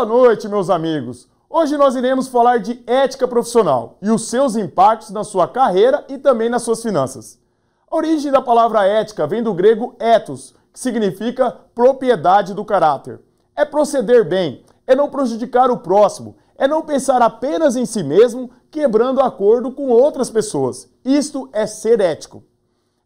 Boa noite, meus amigos! Hoje nós iremos falar de ética profissional e os seus impactos na sua carreira e também nas suas finanças. A origem da palavra ética vem do grego ethos, que significa propriedade do caráter. É proceder bem, é não prejudicar o próximo, é não pensar apenas em si mesmo, quebrando acordo com outras pessoas. Isto é ser ético.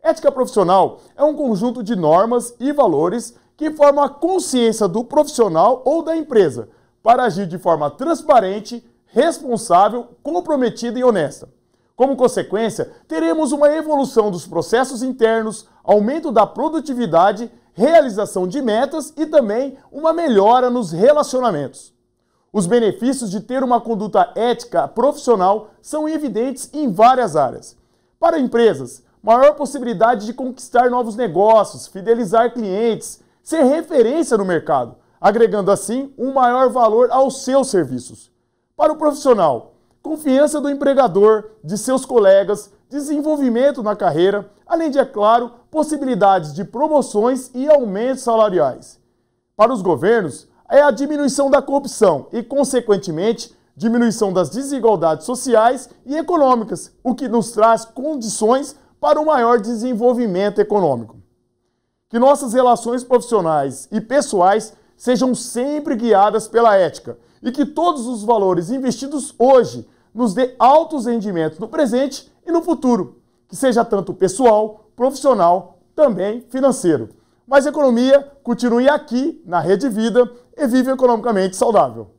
Ética profissional é um conjunto de normas e valores que formam a consciência do profissional ou da empresa, para agir de forma transparente, responsável, comprometida e honesta. Como consequência, teremos uma evolução dos processos internos, aumento da produtividade, realização de metas e também uma melhora nos relacionamentos. Os benefícios de ter uma conduta ética profissional são evidentes em várias áreas. Para empresas, maior possibilidade de conquistar novos negócios, fidelizar clientes, ser referência no mercado, agregando assim um maior valor aos seus serviços. Para o profissional, confiança do empregador, de seus colegas, desenvolvimento na carreira, além de, é claro, possibilidades de promoções e aumentos salariais. Para os governos, é a diminuição da corrupção e, consequentemente, diminuição das desigualdades sociais e econômicas, o que nos traz condições para o maior desenvolvimento econômico. Que nossas relações profissionais e pessoais sejam sempre guiadas pela ética e que todos os valores investidos hoje nos dê altos rendimentos no presente e no futuro, que seja tanto pessoal, profissional, também financeiro. Mas economia continue aqui na Rede Vida e vive economicamente saudável.